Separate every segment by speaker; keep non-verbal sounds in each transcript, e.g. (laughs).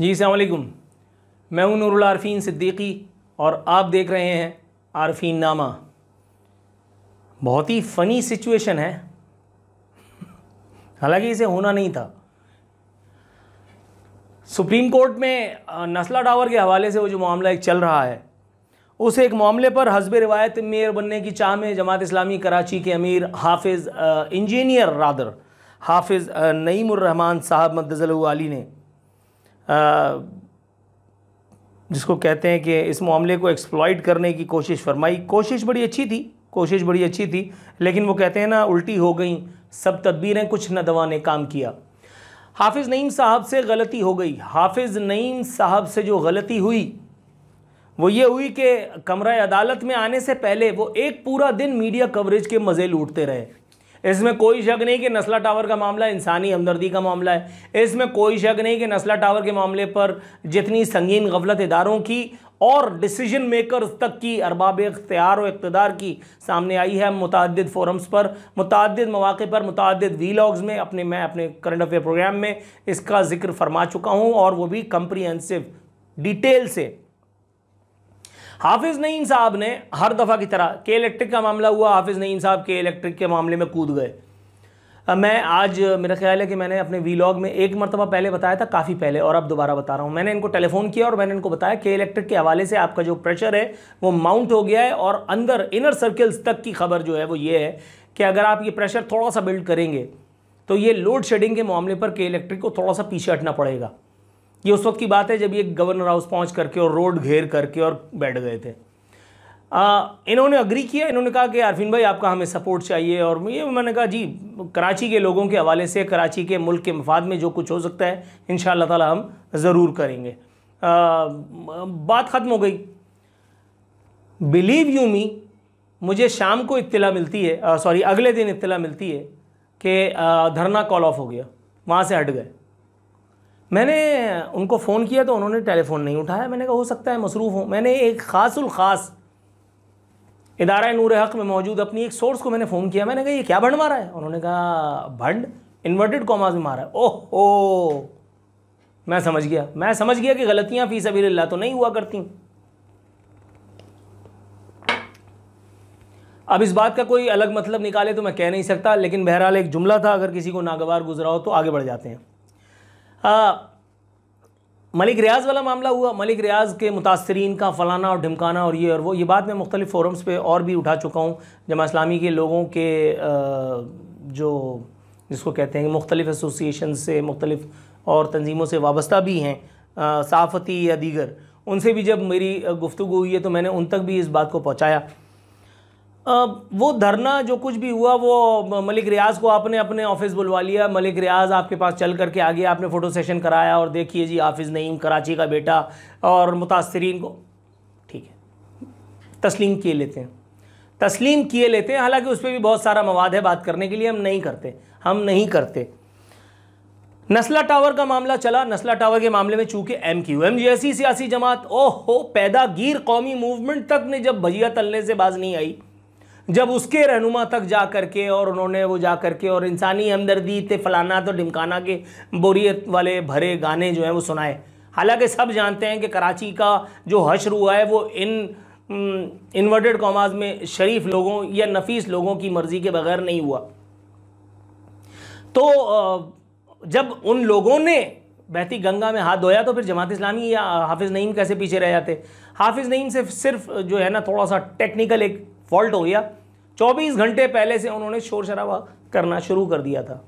Speaker 1: जी सलामकुम मैं हूं नूरुल आरफीन सिद्दीकी और आप देख रहे हैं आरफीन नामा बहुत ही फ़नी सिचुएशन है हालांकि इसे होना नहीं था सुप्रीम कोर्ट में नस्ला टावर के हवाले से वो जो मामला एक चल रहा है उस एक मामले पर हसब रिवायत मेयर बनने की चाह में जमात इस्लामी कराची के अमीर हाफिज़ इंजीनियर रादर हाफिज़ नईमरहमान साहब मदजल अली ने जिसको कहते हैं कि इस मामले को एक्सप्लॉइट करने की कोशिश फरमाई कोशिश बड़ी अच्छी थी कोशिश बड़ी अच्छी थी लेकिन वो कहते हैं ना उल्टी हो गई सब तदबीरें कुछ न दवा ने काम किया हाफिज़ नईम साहब से गलती हो गई हाफिज़ नईम साहब से जो गलती हुई वो ये हुई कि कमरा अदालत में आने से पहले वो एक पूरा दिन मीडिया कवरेज के मज़े लूटते रहे इसमें कोई शक नहीं कि नस्ला टावर का मामला इंसानी हमदर्दी का मामला है इसमें कोई शक नहीं कि नस्ला टावर के मामले पर जितनी संगीन गफलत इदारों की और डिसीजन मेकर्स तक की अरबाब इख्तियार और इकतदार की सामने आई है मुतद फोरम्स पर मुतद मौाक़े पर मुतद वीलाग्स में अपने मैं अपने करंट अफेयर प्रोग्राम में इसका जिक्र फरमा चुका हूँ और वो भी कंप्रीहेंसिव डिटेल से हाफिज नईम साहब ने हर दफ़ा की तरह के इलेक्ट्रिक का मामला हुआ हाफिज नईम साहब के इलेक्ट्रिक के मामले में कूद गए मैं आज मेरा ख्याल है कि मैंने अपने वीलॉग में एक मरतबा पहले बताया था काफ़ी पहले और अब दोबारा बता रहा हूँ मैंने इनको टेलीफोन किया और मैंने इनको बताया के इलेक्ट्रिक के हवाले से आपका जो प्रेशर है वो माउंट हो गया है और अंदर इनर सर्कल्स तक की खबर जो है वो ये है कि अगर आप ये प्रेशर थोड़ा सा बिल्ड करेंगे तो ये लोड शेडिंग के मामले पर के इलेक्ट्रिक को थोड़ा सा पीछे हटना पड़ेगा ये उस वक्त की बात है जब ये गवर्नर हाउस पहुंच करके और रोड घेर करके और बैठ गए थे आ, इन्होंने अग्री किया इन्होंने कहा कि आरफिन भाई आपका हमें सपोर्ट चाहिए और ये मैंने कहा जी कराची के लोगों के हवाले से कराची के मुल्क के मफाद में जो कुछ हो सकता है इन ताला हम ज़रूर करेंगे आ, बात ख़त्म हो गई बिलीव यू मी मुझे शाम को इत्तला मिलती है सॉरी अगले दिन इत्तला मिलती है कि धरना कॉल ऑफ हो गया वहाँ से हट गए मैंने उनको फ़ोन किया तो उन्होंने टेलीफ़ोन नहीं उठाया मैंने कहा हो सकता है मसरूफ़ हूँ मैंने एक ख़ास इदारा नूर हक़ में मौजूद अपनी एक सोर्स को मैंने फ़ोन किया मैंने कहा ये क्या भंड मारा है उन्होंने कहा भंड इन्वर्टेड कॉमाज में मारा है ओह ओ मैं समझ गया मैं समझ गया कि गलतियाँ फीस सबी तो नहीं हुआ करती अब इस बात का कोई अलग मतलब निकाले तो मैं कह नहीं सकता लेकिन बहरहाल एक जुमला था अगर किसी को नागवार गुजरा हो तो आगे बढ़ जाते हैं हाँ, मलिक रियाज वाला मामला हुआ मलिक रियाज के मुतासरीन का फलाना और ढिमकाना और ये और वो ये बात मैं मुख्तलिफ फोरम्स पे और भी उठा चुका हूँ जमा इस्लामी के लोगों के जो जिसको कहते हैं मुख्तलिफ एसोसिएशन से मुख्तलिफ और तंजीमों से वाबस्ता भी हैं सहाफ़ती या दीगर उनसे भी जब मेरी गुफ्तु हुई है तो मैंने उन तक भी इस बात को पहुँचाया वो धरना जो कुछ भी हुआ वो मलिक रियाज को आपने अपने ऑफिस बुलवा लिया मलिक रियाज आपके पास चल करके आ गया आपने फ़ोटो सेशन कराया और देखिए जी हाफिज़ नईम कराची का बेटा और मुतासरीन को ठीक है तस्लीम किए लेते हैं तस्लीम किए लेते हैं हालांकि उस पर भी बहुत सारा मवाद है बात करने के लिए हम नहीं करते हम नहीं करते नस्ला टावर का मामला चला नस्ला टावर के मामले में चूंकि एम क्यू एम जैसी सियासी जमात ओ हो पैदागीर कौमी मूवमेंट तक ने जब भजिया तलने से बाज नहीं आई जब उसके रहनुमा तक जा कर के और उन्होंने वो जा कर के और इंसानी हमदर्दी थे फलाना तो ढिमकाना के बोरियत वाले भरे गाने जो हैं वो सुनाए हालांकि सब जानते हैं कि कराची का जो हशर हुआ है वो इन इन्वर्टेड कॉमाज में शरीफ लोगों या नफीस लोगों की मर्ज़ी के बगैर नहीं हुआ तो जब उन लोगों ने बहती गंगा में हाथ धोया तो फिर जमात इस्लामी या हाफिज़ नईम कैसे पीछे रह जाते हाफिज़ नईम से सिर्फ जो है ना थोड़ा सा टेक्निकल एक फॉल्ट हो गया 24 घंटे पहले से उन्होंने शोर शराबा करना शुरू कर दिया था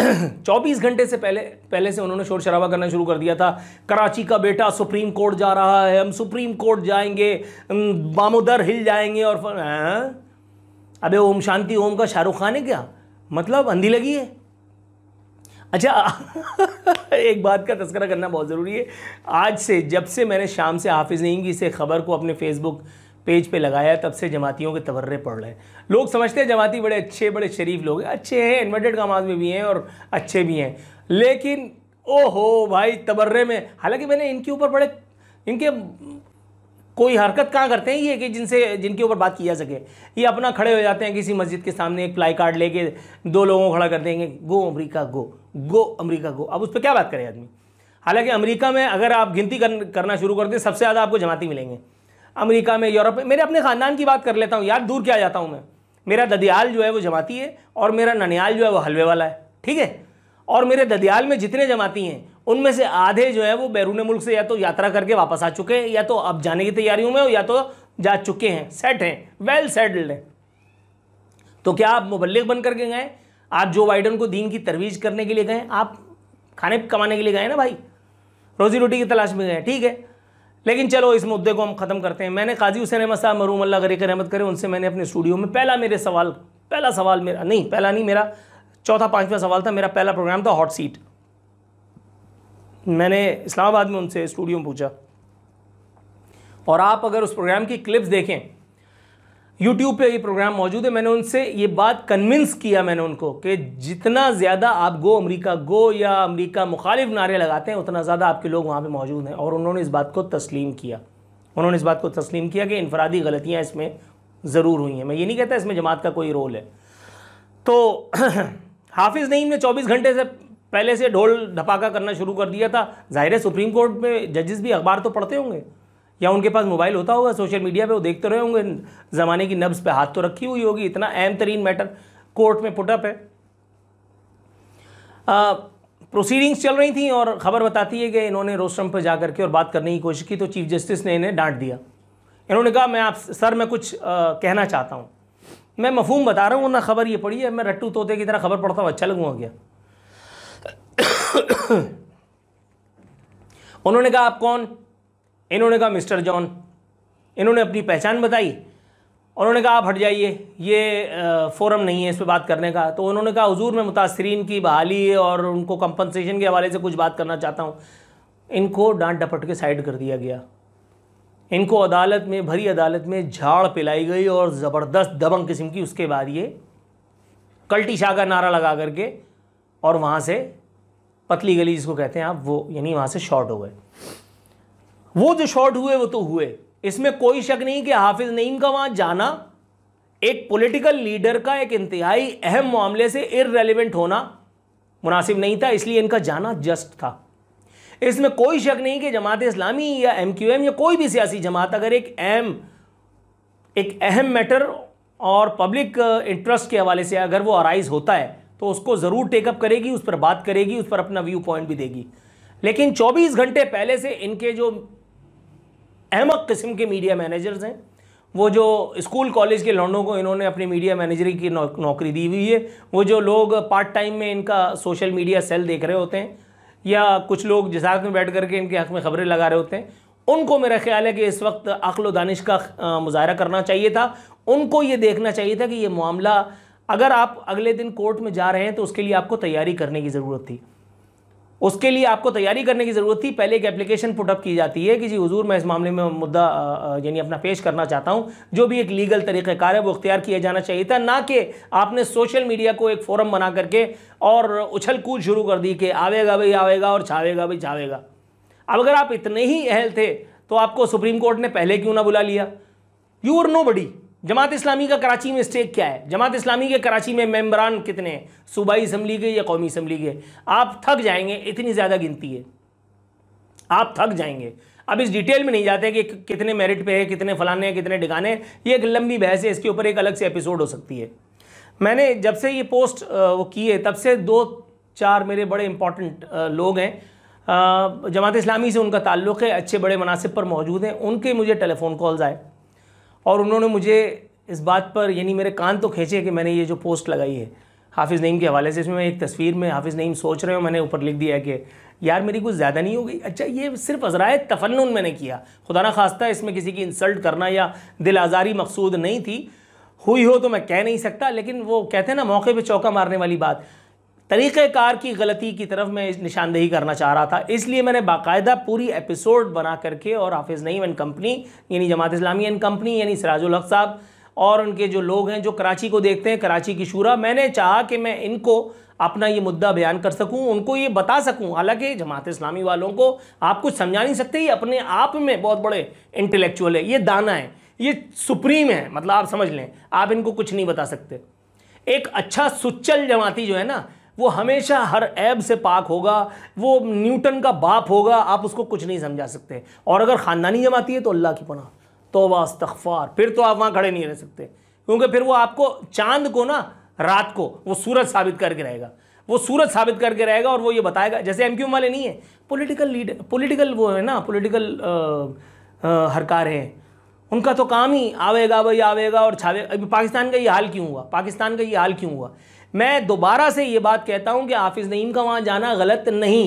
Speaker 1: चौबीस घंटे से पहले पहले से उन्होंने शोर शराबा करना शुरू कर दिया था कराची का बेटा सुप्रीम कोर्ट जा रहा है हम सुप्रीम कोर्ट जाएंगे बामोदर हिल जाएंगे और आ? हाँ? अबे ओम शांति ओम का शाहरुख खान है क्या मतलब अंधी लगी है अच्छा (laughs) एक बात का तस्करा करना बहुत ज़रूरी है आज से जब से मैंने शाम से हाफिज़ नईम की इसे ख़बर को अपने फेसबुक पेज पे लगाया तब से जमातियों के तवर्रे पड़ रहे हैं लोग समझते हैं जमाती बड़े अच्छे बड़े शरीफ लोग हैं अच्छे हैं इन्वर्टेड कामाज में भी हैं और अच्छे भी हैं लेकिन ओहो भाई तबर्रे में हालांकि मैंने इनके ऊपर बड़े इनके कोई हरकत कहाँ करते हैं ये कि जिनसे जिनके ऊपर बात की जा सके ये अपना खड़े हो जाते हैं किसी मस्जिद के सामने एक प्लाई कार्ड लेके दो लोगों को खड़ा कर देंगे गो अमरीका गो गो अमरीका गो अब उस पर क्या बात करें आदमी हालांकि अमरीका में अगर आप गिनती करना शुरू कर दें सबसे ज़्यादा आपको जमाती मिलेंगे अमरीका में यूरोप में मेरे अपने ख़ानदान की बात कर लेता हूँ यार दूर क्या जाता हूँ मैं मेरा ददियाल जो है वो जमाती है और मेरा ननियाल जो है वो हलवे वाला है ठीक है और मेरे ददियाल में जितने जमाती हैं उनमें से आधे जो है वो बैरून मुल्क से या तो यात्रा करके वापस आ चुके हैं या तो अब जाने की तैयारियों में या तो जा चुके हैं सेट हैं वेल सेटल्ड हैं तो क्या आप मुबलिक बन करके गए आप जो बाइडन को दीन की तरवीज करने के लिए गए आप खाने कमाने के लिए गए ना भाई रोजी रोटी की तलाश में गए ठीक है लेकिन चलो इस मुद्दे को हम ख़त्म करते हैं मैंने काजी हुसैन अहमद साहब मरूम अल्लाह गरी रहमत करें उनसे मैंने अपने स्टूडियो में पहला मेरे सवाल पहला सवाल मेरा नहीं पहला नहीं मेरा चौथा पाँचवा सवाल था मेरा पहला प्रोग्राम था हॉट सीट मैंने इस्लामाबाद में उनसे स्टूडियो में पूछा और आप अगर उस प्रोग्राम की क्लिप्स देखें यूट्यूब पे ये प्रोग्राम मौजूद है मैंने उनसे ये बात कन्विंस किया मैंने उनको कि जितना ज़्यादा आप गो अमेरिका गो या अमेरिका मुखालिफ नारे लगाते हैं उतना ज़्यादा आपके लोग वहाँ पे मौजूद हैं और उन्होंने इस बात को तस्लीम किया उन्होंने इस बात को तस्लीम किया कि इनफरादी गलतियाँ इसमें ज़रूर हुई हैं मैं ये नहीं कहता इसमें जमात का कोई रोल है तो (clears throat) हाफिज़ नईम ने चौबीस घंटे से पहले से ढोल ढपाका करना शुरू कर दिया था ज़ाहिर है सुप्रीम कोर्ट में जजेस भी अखबार तो पढ़ते होंगे या उनके पास मोबाइल होता होगा सोशल मीडिया पे वो देखते रहे होंगे ज़माने की नब्स पे हाथ तो रखी हुई होगी इतना अहम तरीन मैटर कोर्ट में पुटअप है प्रोसीडिंग्स चल रही थी और ख़बर बताती है कि इन्होंने रोस्टम पर जा करके और बात करने की कोशिश की तो चीफ जस्टिस ने इन्हें डांट दिया इन्होंने कहा मैं आप सर मैं कुछ आ, कहना चाहता हूँ मैं मफहूम बता रहा हूँ ना खबर ये पड़ी है मैं रट्टू तोते की तरह खबर पढ़ता हूँ अच्छा लगूंगा क्या (coughs) उन्होंने कहा आप कौन इन्होंने कहा मिस्टर जॉन इन्होंने अपनी पहचान बताई उन्होंने कहा आप हट जाइए ये फोरम नहीं है इस पर बात करने का तो उन्होंने कहा हज़ूर मैं मुतासरीन की बहाली और उनको कंपनसेशन के हवाले से कुछ बात करना चाहता हूँ इनको डांट डपट के साइड कर दिया गया इनको अदालत में भरी अदालत में झाड़ पिलाई गई और ज़बरदस्त दबंग किस्म की उसके बाद ये कल्टी शाह का नारा लगा करके और वहाँ से पतली गली जिसको कहते हैं आप वो यानी वहां से शॉर्ट हो गए वो जो शॉर्ट हुए वो तो हुए इसमें कोई शक नहीं कि हाफिज नईम का वहां जाना एक पॉलिटिकल लीडर का एक इंतहाई अहम मामले से इरेलीवेंट होना मुनासिब नहीं था इसलिए इनका जाना जस्ट था इसमें कोई शक नहीं कि जमात इस्लामी या एम क्यू एम या कोई भी सियासी जमात अगर एक अहम एक अहम मैटर और पब्लिक इंटरेस्ट के हवाले से अगर वो अराइज होता है तो उसको ज़रूर टेकअप करेगी उस पर बात करेगी उस पर अपना व्यू पॉइंट भी देगी लेकिन 24 घंटे पहले से इनके जो अहमक किस्म के मीडिया मैनेजर्स हैं वो जो स्कूल कॉलेज के लौंडों को इन्होंने अपनी मीडिया मैनेजरी की नौ, नौकरी दी हुई है वो जो लोग पार्ट टाइम में इनका सोशल मीडिया सेल देख रहे होते हैं या कुछ लोग जसात में बैठ करके इनके हक में खबरें लगा रहे होते हैं उनको मेरा ख्याल है कि इस वक्त अक्ल दानिश का मुजाहरा करना चाहिए था उनको ये देखना चाहिए था कि ये मामला अगर आप अगले दिन कोर्ट में जा रहे हैं तो उसके लिए आपको तैयारी करने की ज़रूरत थी उसके लिए आपको तैयारी करने की ज़रूरत थी पहले एक एप्लीकेशन पुटअप की जाती है कि जी हजूर मैं इस मामले में मुद्दा यानी अपना पेश करना चाहता हूँ जो भी एक लीगल तरीक़ेकार है वो अख्तियार किया जाना चाहिए था ना कि आपने सोशल मीडिया को एक फोरम बना करके और उछल कूद शुरू कर दी कि आवेगा भाई आवेगा और छावेगा भाई छावेगा अब अगर आप इतने ही अहल थे तो आपको सुप्रीम कोर्ट ने पहले क्यों ना बुला लिया you are nobody Jamaat Islami का कराची में स्टेक क्या है जमात इस्लामी के कराची में मेम्बरान कितने हैं सूबाई इसम्बली के या कौमी इसम्बली के आप थक जाएंगे इतनी ज़्यादा गिनती है आप थक जाएंगे अब इस डिटेल में नहीं जाते कि कितने मेरिट पे है कितने फलाने हैं कितने डिगाने ये एक लंबी बहस है इसके ऊपर एक अलग से एपिसोड हो सकती है मैंने जब से ये पोस्ट वो किए तब से दो चार मेरे बड़े इंपॉर्टेंट लोग हैं जमात इस्लामी से उनका ताल्लुक़ है अच्छे बड़े मुनासिब पर मौजूद हैं उनके मुझे टेलीफ़ोन कॉल्स आए और उन्होंने मुझे इस बात पर यानी मेरे कान तो खींचे कि मैंने ये जो पोस्ट लगाई है हाफिज़ नईम के हवाले से इसमें मैं एक तस्वीर में हाफिज़ नईम सोच रहे हो मैंने ऊपर लिख दिया कि यार मेरी कुछ ज़्यादा नहीं हो गई अच्छा ये सिर्फ अजराए तफन मैंने किया खुदा ना खास्ता इसमें किसी की इंसल्ट करना या दिल आज़ारी मकसूद नहीं थी हुई हो तो मैं कह नहीं सकता लेकिन वो कहते हैं ना मौके पे चौका मारने वाली बात तरीक़ेकार की गलती की तरफ मैं निशानदेही करना चाह रहा था इसलिए मैंने बाकायदा पूरी एपिसोड बना करके और हाफिज़ नईम एंड कंपनी यानी जमात इस्लामी एंड कंपनी यानी सराजुल हक साहब और उनके जो लोग हैं जो कराची को देखते हैं कराची की शूरा मैंने चाहा कि मैं इनको अपना ये मुद्दा बयान कर सकूं उनको ये बता सकूं हालांकि जमात इस्लामी वालों को आप कुछ समझा नहीं सकते ये अपने आप में बहुत बड़े इंटेलेक्चुअल है ये दाना है ये सुप्रीम है मतलब आप समझ लें आप इनको कुछ नहीं बता सकते एक अच्छा सुच्चल जमाती जो है ना वो हमेशा हर ऐब से पाक होगा वो न्यूटन का बाप होगा आप उसको कुछ नहीं समझा सकते और अगर ख़ानदानी जमाती है तो अल्लाह की पना तो वस्तफ़ार फिर तो आप वहाँ खड़े नहीं रह सकते क्योंकि फिर वो आपको चांद को ना रात को वो सूरज साबित करके रहेगा वो सूरज साबित करके रहेगा और वो ये बताएगा जैसे एम वाले नहीं है पोलिटिकल लीडर पोलिटिकल वो है ना पोलिटिकल हरकार हैं उनका तो काम ही आवेगा भाई आवेगा और छावेगा पाकिस्तान का ये हाल क्यों हुआ पाकिस्तान का ये हाल क्यों हुआ मैं दोबारा से ये बात कहता हूँ कि हाफिज़ नईम का वहाँ जाना गलत नहीं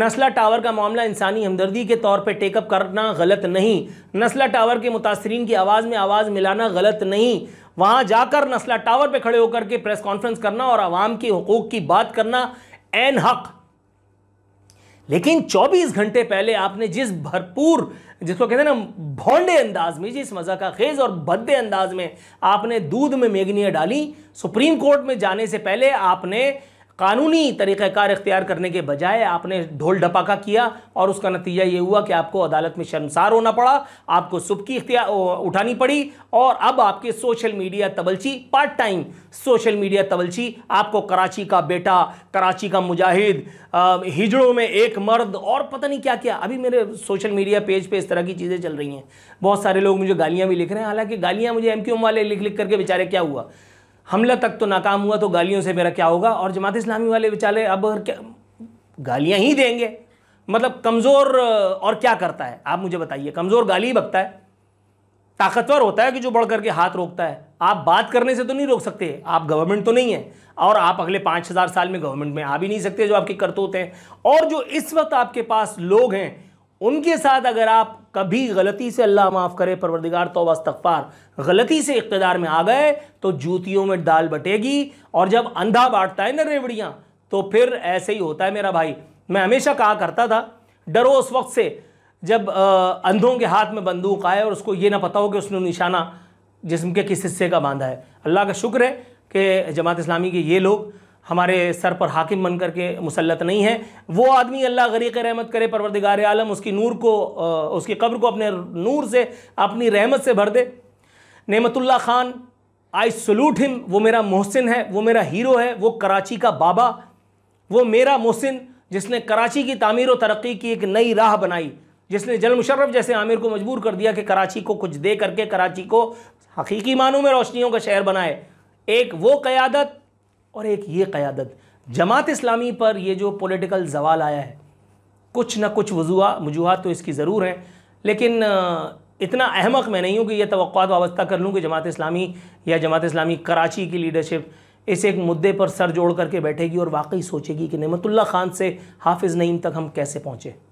Speaker 1: नस्ला टावर का मामला इंसानी हमदर्दी के तौर पर टेकअप करना गलत नहीं नस्ला टावर के मुतासरीन की आवाज़ में आवाज़ मिलाना गलत नहीं वहाँ जाकर नस्ला टावर पर खड़े होकर के प्रेस कॉन्फ्रेंस करना और आवाम के हकूक़ की बात करना एन हक़ लेकिन 24 घंटे पहले आपने जिस भरपूर जिसको कहते हैं ना भौंडे अंदाज में जिस मज़ा का खेज और भद्दे अंदाज में आपने दूध में मेघनिया डाली सुप्रीम कोर्ट में जाने से पहले आपने कानूनी तरीक़ाकार इख्तियार करने के बजाय आपने ढोल ढपाका किया और उसका नतीजा ये हुआ कि आपको अदालत में शर्मसार होना पड़ा आपको सुबकी इख्तियार उठानी पड़ी और अब आपके सोशल मीडिया तबलची पार्ट टाइम सोशल मीडिया तबलची आपको कराची का बेटा कराची का मुजाहिद हिजड़ों में एक मर्द और पता नहीं क्या क्या अभी मेरे सोशल मीडिया पेज पे इस तरह की चीज़ें चल रही हैं बहुत सारे लोग मुझे गालियाँ भी लिख रहे हैं हालाँकि गालियाँ मुझे एम वाले लिख लिख करके बेचारे क्या हुआ हमला तक तो नाकाम हुआ तो गालियों से मेरा क्या होगा और जमात इस्लामी वाले बेचारे अब गालियाँ ही देंगे मतलब कमज़ोर और क्या करता है आप मुझे बताइए कमज़ोर गाली ही बकता है ताकतवर होता है कि जो बढ़ करके हाथ रोकता है आप बात करने से तो नहीं रोक सकते आप गवर्नमेंट तो नहीं है और आप अगले पाँच हज़ार साल में गवर्नमेंट में आ भी नहीं सकते जो आपके करतूत हैं और जो इस वक्त आपके पास लोग हैं उनके साथ अगर आप कभी गलती से अल्लाह माफ़ करे परवरदिगार तो वस्तफ़ार गलती से इकतदार में आ गए तो जूतियों में दाल बटेगी और जब अंधा बांटता है ना रेवड़ियाँ तो फिर ऐसे ही होता है मेरा भाई मैं हमेशा कहा करता था डरो उस वक्त से जब आ, अंधों के हाथ में बंदूक आए और उसको ये ना पता हो कि उसने निशाना जिसम के किस हिस्से का बांधा है अल्लाह का शुक्र है कि जमात इस्लामी के ये लोग हमारे सर पर हाकिम बन करके मुसलत नहीं है वो आदमी अल्लाह गरीक रहमत करे परवरदिगार आलम उसकी नूर को उसकी कब्र को अपने नूर से अपनी रहमत से भर दे Nematullah Khan I salute him वो मेरा मोहसिन है वो मेरा हीरो है वो कराची का बाबा वो मेरा मोहसिन जिसने कराची की तमीर व तरक्की की एक नई राह बनाई जिसने जल मुशर्रफ जैसे आमिर को मजबूर कर दिया कि कराची को कुछ दे करके कराची को हकीकी मानों में रोशनियों का शहर बनाए एक वो क़्यादत और एक ये क़्यादत जमात इस्लामी पर यह जो पॉलिटिकल जवाल आया है कुछ ना कुछ वजूआ वजूहत तो इसकी ज़रूर हैं लेकिन इतना अहमक मैं नहीं हूँ कि यह तो वाबस्ता कर लूँ कि जमात इस्लामी या जमात इस्लामी कराची की लीडरशिप इस एक मुद्दे पर सर जोड़ करके बैठेगी और वाकई सोचेगी कि नमतुल्ला ख़ान से हाफिज़ नईम तक हम कैसे पहुँचे